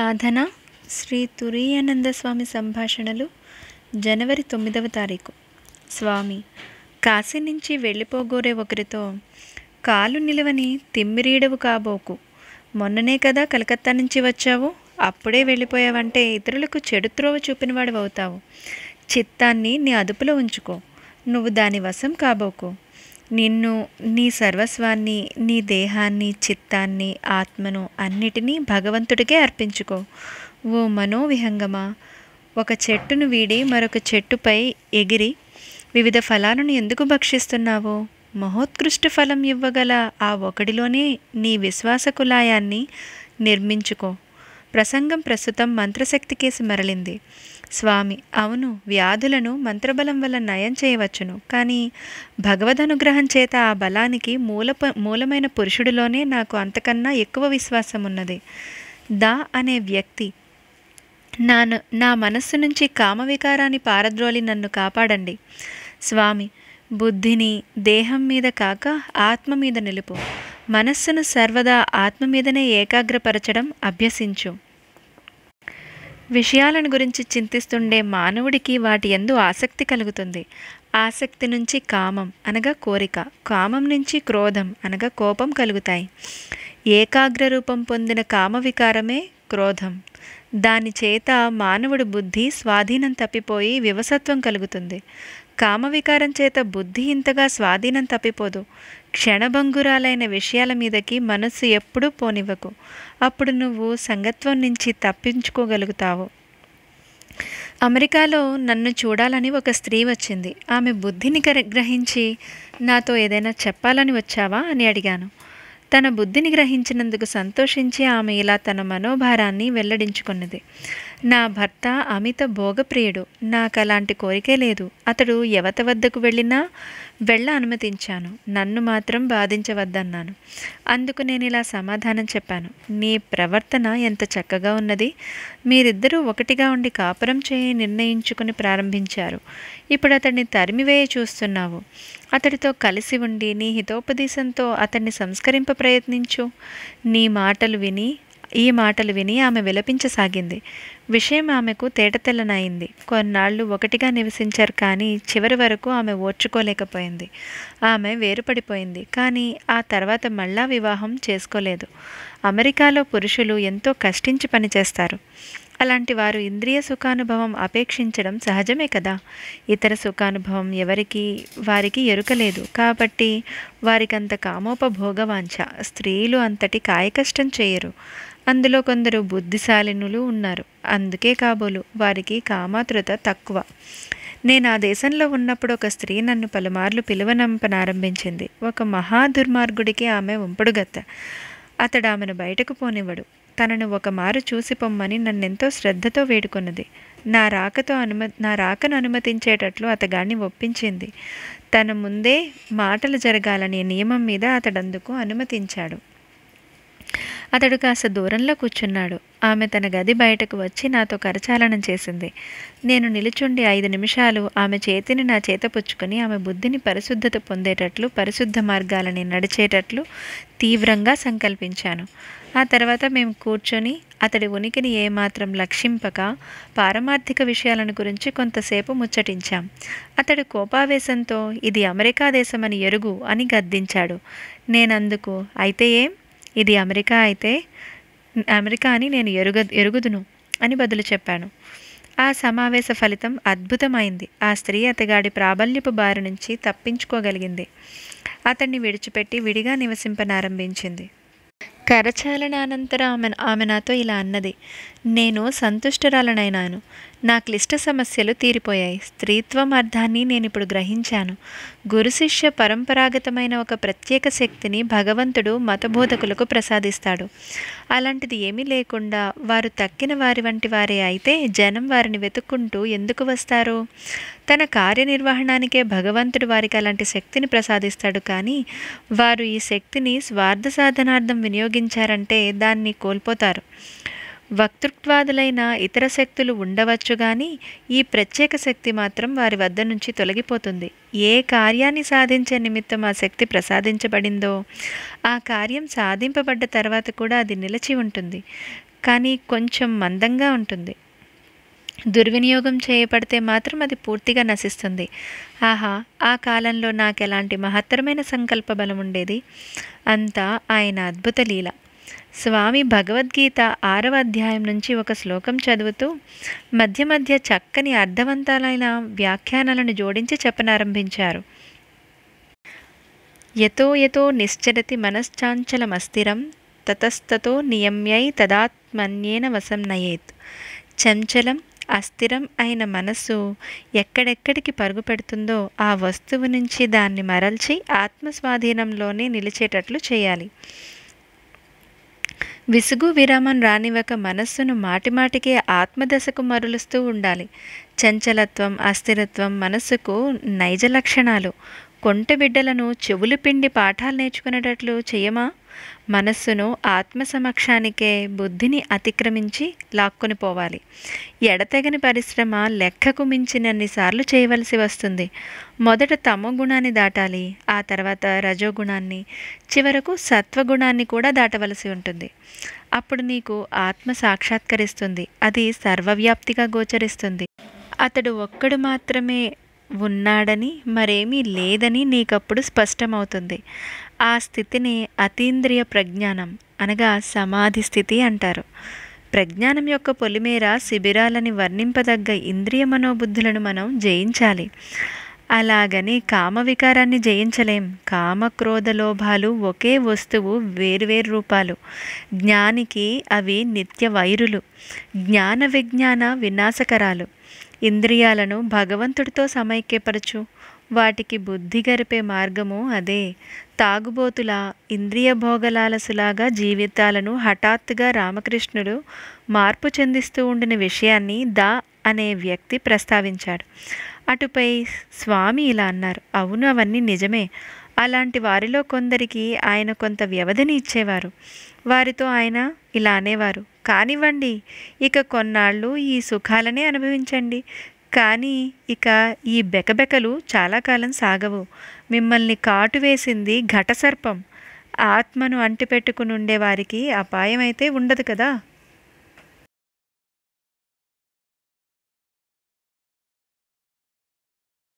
సాధన శ్రీ తురీయానంద స్వామి సంభాషణలు జనవరి తొమ్మిదవ తారీఖు స్వామి కాశీ నుంచి వెళ్ళిపోగోరే ఒకరితో కాలు నిలవని తిమ్మిరీడవు కాబోకు మొన్ననే కదా కలకత్తా నుంచి వచ్చావు అప్పుడే వెళ్ళిపోయావంటే ఇతరులకు చెడు త్రోవ చూపినవాడు అవుతావు చిత్తాన్ని నీ అదుపులో ఉంచుకో నువ్వు దాని వశం కాబోకు నిన్ను నీ సర్వస్వాన్ని నీ దేహాన్ని చిత్తాన్ని ఆత్మను అన్నిటినీ భగవంతుడికే అర్పించుకో ఓ మనోవిహంగమా ఒక చెట్టును వీడి మరొక చెట్టుపై ఎగిరి వివిధ ఫలాలను ఎందుకు భక్షిస్తున్నావో మహోత్కృష్ట ఫలం ఇవ్వగల ఆ ఒకటిలోనే నీ విశ్వాస కులాయాన్ని నిర్మించుకో ప్రసంగం ప్రస్తుతం మంత్రశక్తి మరలింది స్వామి అవును వ్యాధులను మంత్రబలం వల్ల నయం చేయవచ్చును కానీ అనుగ్రహం చేత ఆ బలానికి మూలప మూలమైన పురుషుడిలోనే నాకు అంతకన్నా ఎక్కువ విశ్వాసం ఉన్నది దా అనే వ్యక్తి నా నా మనస్సు నుంచి కామవికారాన్ని పారద్రోలి నన్ను కాపాడండి స్వామి బుద్ధిని దేహం మీద కాక ఆత్మ మీద నిలుపు మనస్సును సర్వదా ఆత్మ మీదనే ఏకాగ్రపరచడం అభ్యసించు విషయాలను గురించి చింతిస్తుండే మానవుడికి వాటి ఎందు ఆసక్తి కలుగుతుంది ఆసక్తి నుంచి కామం అనగా కోరిక కామం నుంచి క్రోధం అనగా కోపం కలుగుతాయి ఏకాగ్ర రూపం పొందిన కామ వికారమే క్రోధం దాని చేత మానవుడి బుద్ధి స్వాధీనం తప్పిపోయి వివసత్వం కలుగుతుంది కామవికారం చేత బుద్ధి ఇంతగా స్వాధీనం తప్పిపోదు క్షణభంగురాలైన విషయాల మీదకి మనస్సు ఎప్పుడూ పోనివ్వకు అప్పుడు నువ్వు సంగత్వం నుంచి తప్పించుకోగలుగుతావు అమెరికాలో నన్ను చూడాలని ఒక స్త్రీ వచ్చింది ఆమె బుద్ధిని గ్రహించి నాతో ఏదైనా చెప్పాలని వచ్చావా అని అడిగాను తన బుద్ధిని గ్రహించినందుకు సంతోషించి ఆమె ఇలా తన మనోభారాన్ని వెల్లడించుకున్నది నా భర్త అమిత భోగప్రియుడు నాకు అలాంటి కోరికే లేదు అతడు యవత వద్దకు వెళ్ళినా వెళ్ళ అనుమతించాను నన్ను మాత్రం బాధించవద్దన్నాను అందుకు నేను ఇలా సమాధానం చెప్పాను నీ ప్రవర్తన ఎంత చక్కగా ఉన్నది మీరిద్దరూ ఒకటిగా ఉండి కాపురం చేయి నిర్ణయించుకుని ప్రారంభించారు ఇప్పుడు అతడిని తరిమివేయ చూస్తున్నావు అతడితో కలిసి ఉండి నీ హితోపదేశంతో అతన్ని సంస్కరింప ప్రయత్నించు నీ మాటలు విని ఈ మాటలు విని ఆమె విలపించసాగింది విషయం ఆమెకు తేటతెల్లనయింది కొన్నాళ్ళు ఒకటిగా నివసించారు కానీ చివరి వరకు ఆమె ఓర్చుకోలేకపోయింది ఆమె వేరుపడిపోయింది కానీ ఆ తర్వాత మళ్ళా వివాహం చేసుకోలేదు అమెరికాలో పురుషులు ఎంతో కష్టించి పనిచేస్తారు అలాంటి వారు ఇంద్రియ సుఖానుభవం అపేక్షించడం సహజమే కదా ఇతర సుఖానుభవం ఎవరికి వారికి ఎరుకలేదు కాబట్టి వారికంత కామోపభోగవాంఛ స్త్రీలు అంతటి కాయకష్టం చేయరు అందులో కొందరు బుద్ధిశాలినులు ఉన్నారు అందుకే కాబోలు వారికి కామాతృత తక్కువ నేను ఆ దేశంలో ఉన్నప్పుడు ఒక స్త్రీ నన్ను పలుమార్లు పిలువనంపనారంభించింది ఒక మహా దుర్మార్గుడికి ఆమె ఉంపుడుగత్త అతడు ఆమెను బయటకు పోనివ్వడు తనను ఒకమారు చూసి పొమ్మని నన్నెంతో శ్రద్ధతో వేడుకున్నది నా రాకతో అనుమ నా రాకను అనుమతించేటట్లు అతగాన్ని ఒప్పించింది తన ముందే మాటలు జరగాలనే నియమం మీద అతడందుకు అనుమతించాడు అతడు కాస్త దూరంలో కూర్చున్నాడు ఆమె తన గది బయటకు వచ్చి నాతో కరచాలనం చేసింది నేను నిలుచుండి ఐదు నిమిషాలు ఆమె చేతిని నా చేత పుచ్చుకొని ఆమె బుద్ధిని పరిశుద్ధత పొందేటట్లు పరిశుద్ధ మార్గాలని నడిచేటట్లు తీవ్రంగా సంకల్పించాను ఆ తర్వాత మేము కూర్చొని అతడి ఉనికిని ఏమాత్రం లక్షింపక పారమార్థిక విషయాలను గురించి కొంతసేపు ముచ్చటించాం అతడు కోపావేశంతో ఇది అమెరికా దేశమని ఎరుగు అని గద్దించాడు నేనందుకు అయితే ఏం ఇది అమెరికా అయితే అమెరికా అని నేను ఎరుగ ఎరుగుదును అని బదులు చెప్పాను ఆ సమావేశ ఫలితం అద్భుతమైంది ఆ స్త్రీ అతగాడి ప్రాబల్యపు బారి నుంచి తప్పించుకోగలిగింది అతన్ని విడిచిపెట్టి విడిగా నివసింపనారంభించింది అనంతరం ఆమె ఆమె నాతో ఇలా అన్నది నేను సంతుష్టరాలనైనాను నా క్లిష్ట సమస్యలు తీరిపోయాయి స్త్రీత్వం అర్థాన్ని నేను ఇప్పుడు గ్రహించాను గురుశిష్య పరంపరాగతమైన ఒక ప్రత్యేక శక్తిని భగవంతుడు మతబోధకులకు ప్రసాదిస్తాడు అలాంటిది ఏమీ లేకుండా వారు తక్కిన వారి వంటి వారే అయితే జనం వారిని వెతుక్కుంటూ ఎందుకు వస్తారు తన కార్యనిర్వహణానికే భగవంతుడు వారికి అలాంటి శక్తిని ప్రసాదిస్తాడు కానీ వారు ఈ శక్తిని స్వార్థ సాధనార్థం వినియోగించారంటే దాన్ని కోల్పోతారు వక్తృత్వాదులైన ఇతర శక్తులు ఉండవచ్చు కానీ ఈ ప్రత్యేక శక్తి మాత్రం వారి వద్ద నుంచి తొలగిపోతుంది ఏ కార్యాన్ని సాధించే నిమిత్తం ఆ శక్తి ప్రసాదించబడిందో ఆ కార్యం సాధింపబడ్డ తర్వాత కూడా అది నిలిచి ఉంటుంది కానీ కొంచెం మందంగా ఉంటుంది దుర్వినియోగం చేయబడితే మాత్రం అది పూర్తిగా నశిస్తుంది ఆహా ఆ కాలంలో నాకు ఎలాంటి మహత్తరమైన సంకల్ప బలం ఉండేది అంతా ఆయన అద్భుత లీల స్వామి భగవద్గీత ఆరవ అధ్యాయం నుంచి ఒక శ్లోకం చదువుతూ మధ్య మధ్య చక్కని అర్థవంతాలైన వ్యాఖ్యానాలను జోడించి చెప్పనారంభించారు యతో యతో నిశ్చరతి అస్థిరం తతస్తతో నియమ్యై తదాత్మన్యేన వశం నయేత్ చంచలం అస్థిరం అయిన మనస్సు ఎక్కడెక్కడికి పరుగు పెడుతుందో ఆ వస్తువు నుంచి దాన్ని మరల్చి ఆత్మస్వాధీనంలోనే నిలిచేటట్లు చేయాలి విసుగు విరామం రానివ్వక మనస్సును మాటిమాటికే ఆత్మదశకు మరులుస్తూ ఉండాలి చంచలత్వం అస్థిరత్వం మనస్సుకు నైజ లక్షణాలు కొంటె బిడ్డలను చెవులు పిండి పాఠాలు నేర్చుకునేటట్లు చేయమా మనస్సును ఆత్మ సమక్షానికే బుద్ధిని అతిక్రమించి లాక్కొని పోవాలి ఎడతెగని పరిశ్రమ లెక్కకు మించినన్నిసార్లు చేయవలసి వస్తుంది మొదట తమో గుణాన్ని దాటాలి ఆ తర్వాత రజోగుణాన్ని చివరకు సత్వగుణాన్ని కూడా దాటవలసి ఉంటుంది అప్పుడు నీకు ఆత్మ సాక్షాత్కరిస్తుంది అది సర్వవ్యాప్తిగా గోచరిస్తుంది అతడు ఒక్కడు మాత్రమే ఉన్నాడని మరేమీ లేదని నీకప్పుడు స్పష్టమవుతుంది ఆ స్థితిని అతీంద్రియ ప్రజ్ఞానం అనగా సమాధి స్థితి అంటారు ప్రజ్ఞానం యొక్క పొలిమేర శిబిరాలని వర్ణింపదగ్గ ఇంద్రియ మనోబుద్ధులను మనం జయించాలి అలాగని కామ వికారాన్ని జయించలేం కామక్రోధ లోభాలు ఒకే వస్తువు వేరువేరు రూపాలు జ్ఞానికి అవి నిత్య వైరులు జ్ఞాన విజ్ఞాన వినాశకరాలు ఇంద్రియాలను భగవంతుడితో సమైక్యపరచు వాటికి బుద్ధి గరిపే మార్గము అదే తాగుబోతుల ఇంద్రియ భోగలాలసులాగా జీవితాలను హఠాత్తుగా రామకృష్ణుడు మార్పు చెందిస్తూ ఉండిన విషయాన్ని దా అనే వ్యక్తి ప్రస్తావించాడు అటుపై స్వామి ఇలా అన్నారు అవును అవన్నీ నిజమే అలాంటి వారిలో కొందరికి ఆయన కొంత వ్యవధిని ఇచ్చేవారు వారితో ఆయన ఇలా అనేవారు కానివ్వండి ఇక కొన్నాళ్ళు ఈ సుఖాలనే అనుభవించండి కానీ ఇక ఈ బెకబెకలు చాలా కాలం సాగవు మిమ్మల్ని కాటు వేసింది ఘటసర్పం ఆత్మను అంటిపెట్టుకుని ఉండే వారికి అపాయం అయితే ఉండదు కదా